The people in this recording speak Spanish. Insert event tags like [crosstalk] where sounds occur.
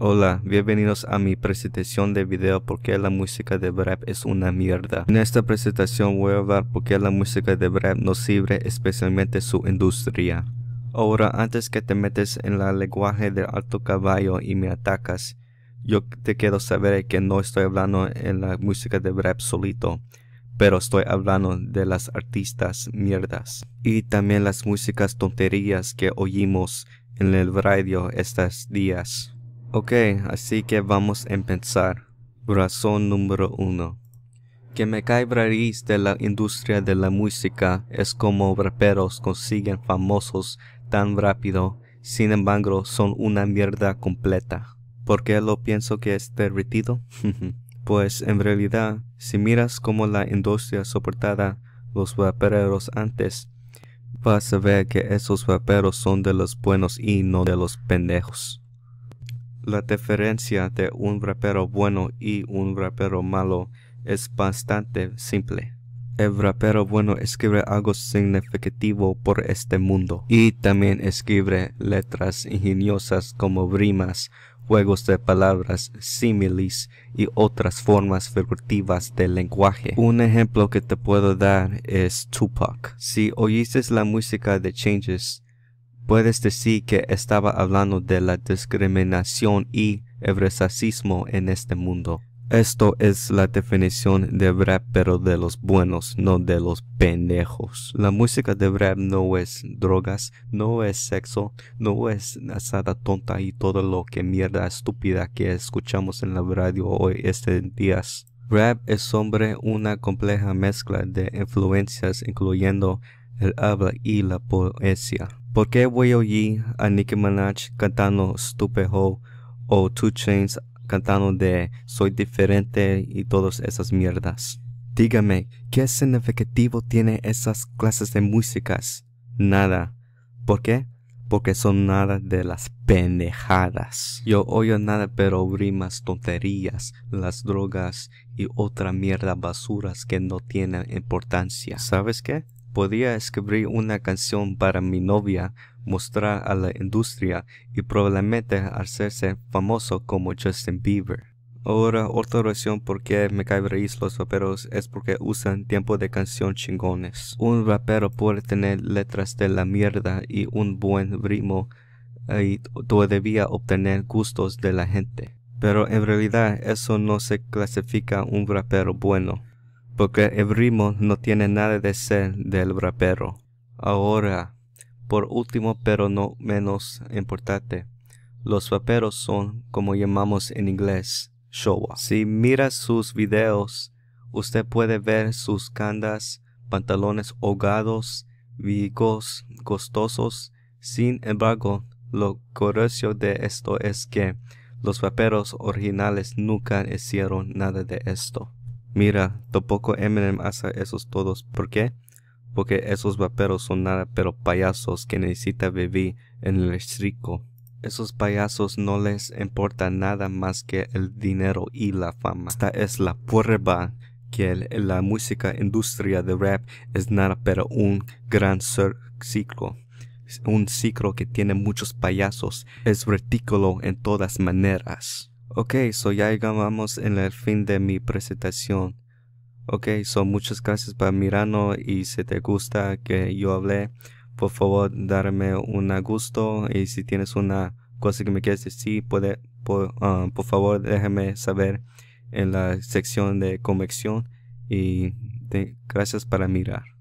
Hola, bienvenidos a mi presentación de video porque la música de rap es una mierda. En esta presentación voy a hablar porque la música de rap no sirve especialmente su industria. Ahora, antes que te metes en el lenguaje del alto caballo y me atacas, yo te quiero saber que no estoy hablando en la música de rap solito, pero estoy hablando de las artistas mierdas. Y también las músicas tonterías que oímos en el radio estos días. Ok, así que vamos a empezar. Razón número uno. Que me cae de la industria de la música es como raperos consiguen famosos tan rápido, sin embargo son una mierda completa. ¿Por qué lo pienso que es derretido? [laughs] pues en realidad, si miras como la industria soportada los raperos antes, vas a ver que esos raperos son de los buenos y no de los pendejos. La diferencia de un rapero bueno y un rapero malo es bastante simple. El rapero bueno escribe algo significativo por este mundo y también escribe letras ingeniosas como rimas, juegos de palabras, símiles y otras formas figurativas del lenguaje. Un ejemplo que te puedo dar es Tupac. Si oyes la música de Changes, Puedes decir que estaba hablando de la discriminación y el racismo en este mundo. Esto es la definición de rap pero de los buenos, no de los pendejos. La música de rap no es drogas, no es sexo, no es asada tonta y todo lo que mierda estúpida que escuchamos en la radio hoy este días. Rap es hombre una compleja mezcla de influencias incluyendo el habla y la poesía. ¿Por qué voy a oír a Nicki Minaj cantando Stupid o Two Chains cantando de Soy diferente y todas esas mierdas? Dígame, ¿qué significativo tiene esas clases de músicas? Nada. ¿Por qué? Porque son nada de las pendejadas. Yo oigo nada pero rimas, tonterías, las drogas y otra mierda basuras que no tienen importancia. ¿Sabes qué? Podía escribir una canción para mi novia, mostrar a la industria y probablemente hacerse famoso como Justin Bieber. Ahora, otra razón por qué me cae los raperos es porque usan tiempo de canción chingones. Un rapero puede tener letras de la mierda y un buen ritmo eh, y todavía obtener gustos de la gente. Pero en realidad eso no se clasifica un rapero bueno porque el ritmo no tiene nada de ser del rapero. Ahora, por último pero no menos importante, los raperos son como llamamos en inglés showa. Si mira sus videos, usted puede ver sus candas, pantalones ahogados, vigos costosos. Sin embargo, lo curioso de esto es que los raperos originales nunca hicieron nada de esto. Mira, tampoco Eminem hace esos todos. ¿Por qué? Porque esos vaperos son nada pero payasos que necesita vivir en el estrico. Esos payasos no les importa nada más que el dinero y la fama. Esta es la prueba que la música industria de rap es nada pero un gran ciclo. Un ciclo que tiene muchos payasos. Es retículo en todas maneras. Ok, so ya llegamos en el fin de mi presentación. Ok, so muchas gracias por mirarnos y si te gusta que yo hable, por favor darme un gusto y si tienes una cosa que me quieres decir, ah, por, favor déjame saber en la sección de convección y gracias para mirar.